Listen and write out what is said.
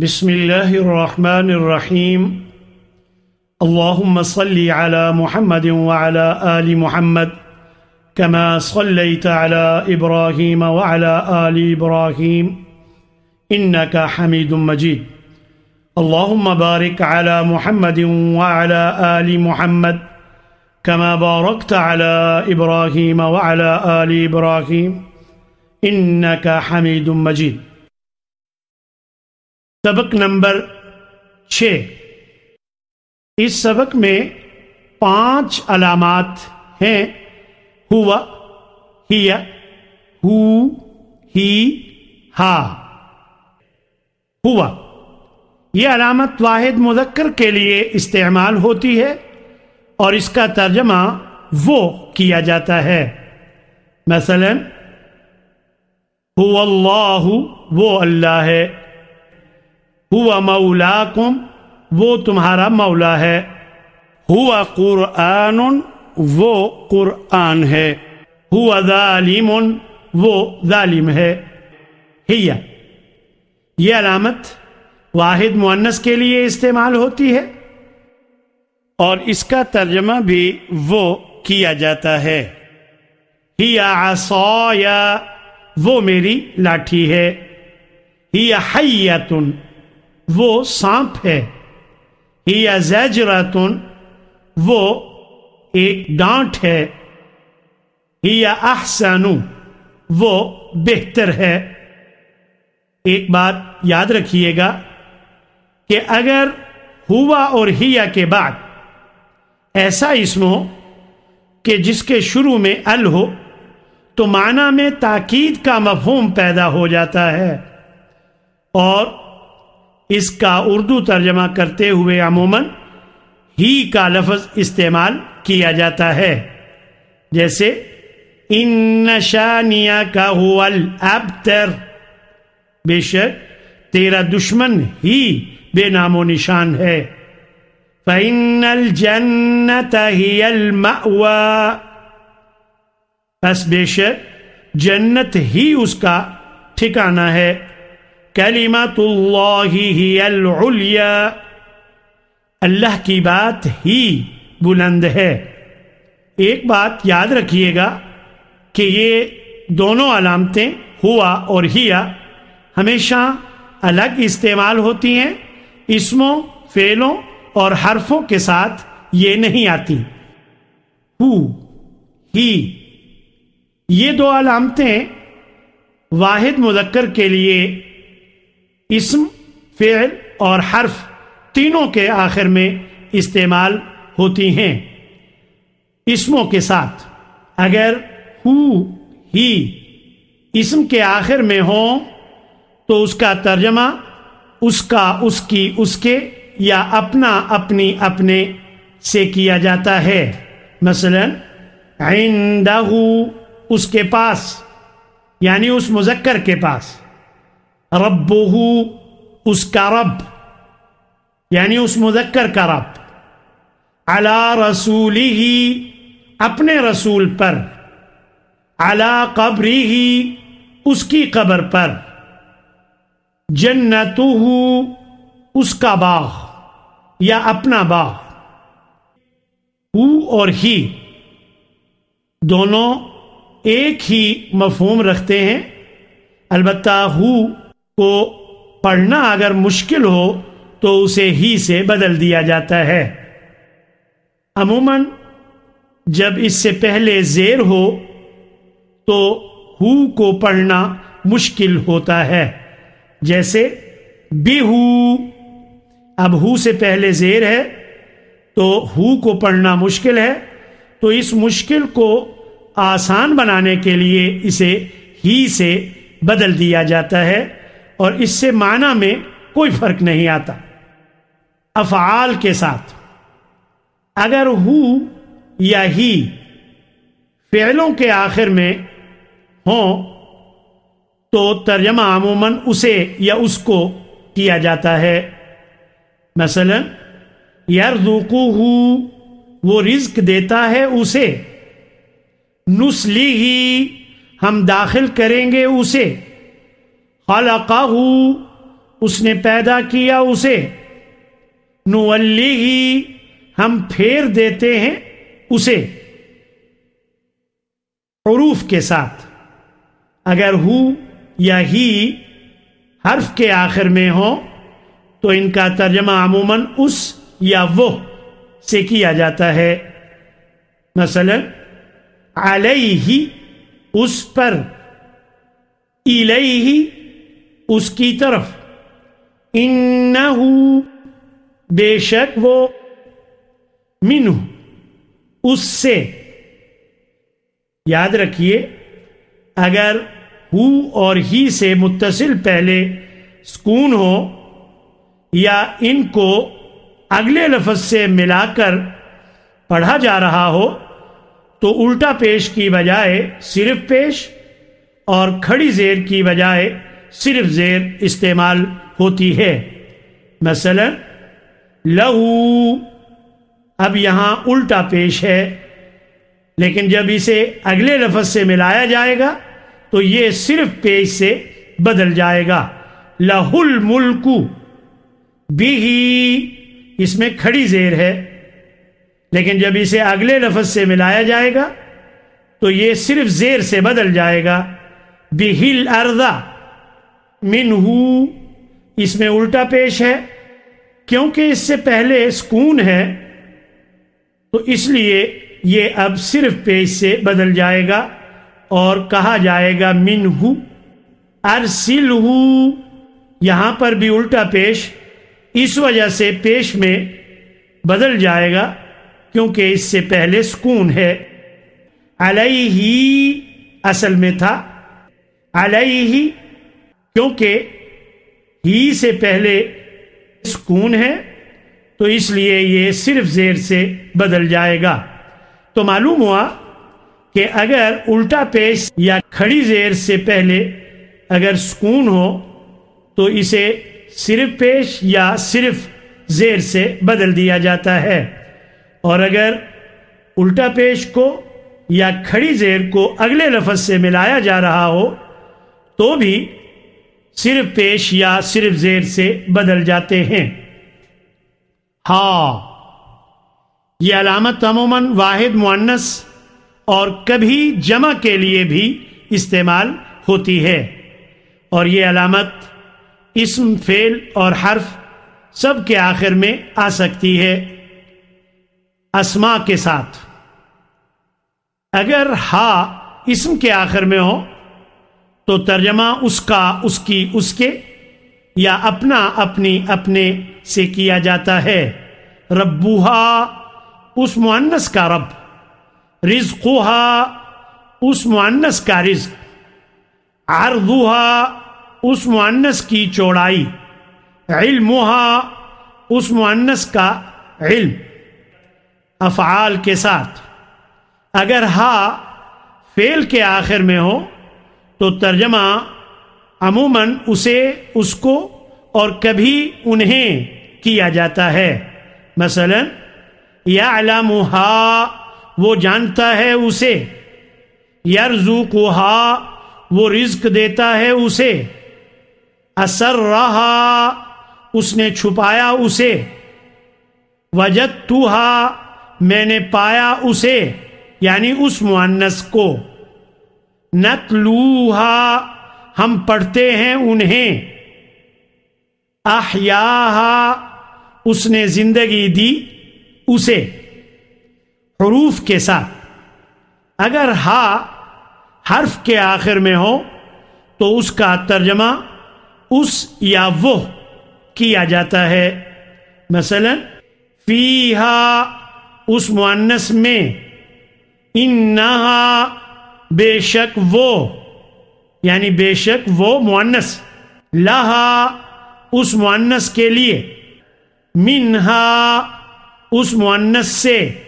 بسم الله الرحمن الرحيم اللهم صل على محمد وعلى آل محمد كما صليت على إبراهيم وعلى آل إبراهيم إنك حميد مجيد اللهم بارك على محمد وعلى آل محمد كما باركت على إبراهيم وعلى آل إبراهيم إنك حميد مجيد सबक नंबर छ इस सबक में पांच अलामत हैं हुआ हिया हु ही हा हुआ ये अलामत वाहिद मुजक्कर के लिए इस्तेमाल होती है और इसका तर्जमा वो किया जाता है मसलन हुल्लाहु वो अल्लाह है हुआ मौला कुम वो तुम्हारा मौला है हुआ कुरआन वो कुरआन है हुआ जालिम वो जालिम है हिया ये अलामत वाहिद मुअन्नस के लिए इस्तेमाल होती है और इसका तर्जमा भी वो किया जाता है हिया आसौया वो मेरी लाठी है हिया हैतुन वो सांप है ही अजैजरातुन वो एक डांट है ही अहसानु वो बेहतर है एक बात याद रखिएगा कि अगर हुआ और हिया के बाद ऐसा इसमो हो कि जिसके शुरू में अल हो तो माना में ताकीद का मफहूम पैदा हो जाता है और इसका उर्दू तर्जमा करते हुए अमूमन ही का लफज इस्तेमाल किया जाता है जैसे इन नशानिया का हुअल बेशक तेरा दुश्मन ही बेनामो निशान है फ़ैनल जन्नत ही मवा बस बेशक जन्नत ही उसका ठिकाना है कलीमतुल्लाहिया अल्लाह की बात ही बुलंद है एक बात याद रखिएगा कि ये दोनों अलामतें हुआ और हिया हमेशा अलग इस्तेमाल होती हैं इसमों फेलों और हरफों के साथ ये नहीं आती हु ही ये दो अलामतें वाहिद मुजक्कर के लिए इसम फेल और हर्फ तीनों के आखिर में इस्तेमाल होती हैं इसमों के साथ अगर हु ही इसम के आखिर में हो तो उसका तर्जमा उसका उसकी उसके या अपना अपनी अपने से किया जाता है मसलन आइंदा उसके पास यानी उस मुजक्कर के पास रब उसका रब यानी उस मुजक्कर का रब अला रसूली ही अपने रसूल पर अला कब्री ही उसकी कब्र पर जन्नतु उसका बाग या अपना बाग हु और ही दोनों एक ही मफहूम रखते हैं अलबत्ता हु को पढ़ना अगर मुश्किल हो तो उसे ही से बदल दिया जाता है अमूमन जब इससे पहले जेर हो तो हु को पढ़ना मुश्किल होता है जैसे बिहू अब हु से पहले जेर है तो हु को पढ़ना मुश्किल है तो इस मुश्किल को आसान बनाने के लिए इसे ही से बदल दिया जाता है और इससे माना में कोई फर्क नहीं आता अफआल के साथ अगर हु या ही फेलों के आखिर में हो तो तर्जमा अमूमन उसे या उसको किया जाता है मसलन हु वो रिज्क देता है उसे नुस्ली ही हम दाखिल करेंगे उसे खलकाहू उसने पैदा किया उसे नुअल्ली ही हम फेर देते हैं उसे हरूफ के साथ अगर हु या ही हर्फ के आखिर में हो तो इनका तर्जमा अमूमन उस या वो से किया जाता है मसलन अलई ही उस पर इलई ही उसकी तरफ इन बेशक वो मिनु उससे याद रखिए अगर हु और ही से मुतसिल पहले सुकून हो या इनको अगले लफज से मिलाकर पढ़ा जा रहा हो तो उल्टा पेश की बजाय सिर्फ पेश और खड़ी जेर की बजाय सिर्फ जेर इस्तेमाल होती है मसलन लहू अब यहां उल्टा पेश है लेकिन जब इसे अगले लफज से मिलाया जाएगा तो यह सिर्फ पेश से बदल जाएगा लहुल मुल्कू भी इसमें खड़ी जेर है लेकिन जब इसे अगले लफज से मिलाया जाएगा तो यह सिर्फ जेर से बदल जाएगा बिहिल अर्दा मिनहू इसमें उल्टा पेश है क्योंकि इससे पहले सुकून है तो इसलिए ये अब सिर्फ पेश से बदल जाएगा और कहा जाएगा मिनहू अरसिलहू यहाँ पर भी उल्टा पेश इस वजह से पेश में बदल जाएगा क्योंकि इससे पहले सुकून है अलई ही असल में था अलई ही क्योंकि ही से पहले सुकून है तो इसलिए ये सिर्फ जेर से बदल जाएगा तो मालूम हुआ कि अगर उल्टा पेश या खड़ी जेर से पहले अगर सुकून हो तो इसे सिर्फ पेश या सिर्फ जेर से बदल दिया जाता है और अगर उल्टा पेश को या खड़ी जेर को अगले लफज से मिलाया जा रहा हो तो भी सिर्फ पेश या सिर्फ जेर से बदल जाते हैं हा यह अलामत अमूमन वाहिद मुन्नस और कभी जमा के लिए भी इस्तेमाल होती है और यह अलामत इसम फेल और हर्फ सब के आखिर में आ सकती है असमा के साथ अगर हा इसम के आखिर में हो तो तर्जमा उसका उसकी उसके या अपना अपनी अपने से किया जाता है रबूहा उस मुअन्नस का रब रिजकुहा उस मुअन्नस का रिज्क आरदूहा उस मुअन्नस की चौड़ाई इल्मुहा उस मुअन्नस का इल्म अफ़ाल के साथ अगर हा फेल के आखिर में हो तो तर्जमा अमूमन उसे उसको और कभी उन्हें किया जाता है मसलन या अलामुहा वो जानता है उसे हा वो रिज्क देता है उसे असर रहा उसने छुपाया उसे वजत हा मैंने पाया उसे यानी उस मुअन्नस को नतलूहा हम पढ़ते हैं उन्हें आहयाहा उसने जिंदगी दी उसे हरूफ के साथ अगर हा हर्फ के आखिर में हो तो उसका तर्जमा उस या वो किया जाता है मसलन फीहा उस मुनस में इन्ना बेशक वो यानी बेशक वो मुअन्नस लहा उस मुअन्नस के लिए मिनहा उस मुअन्नस से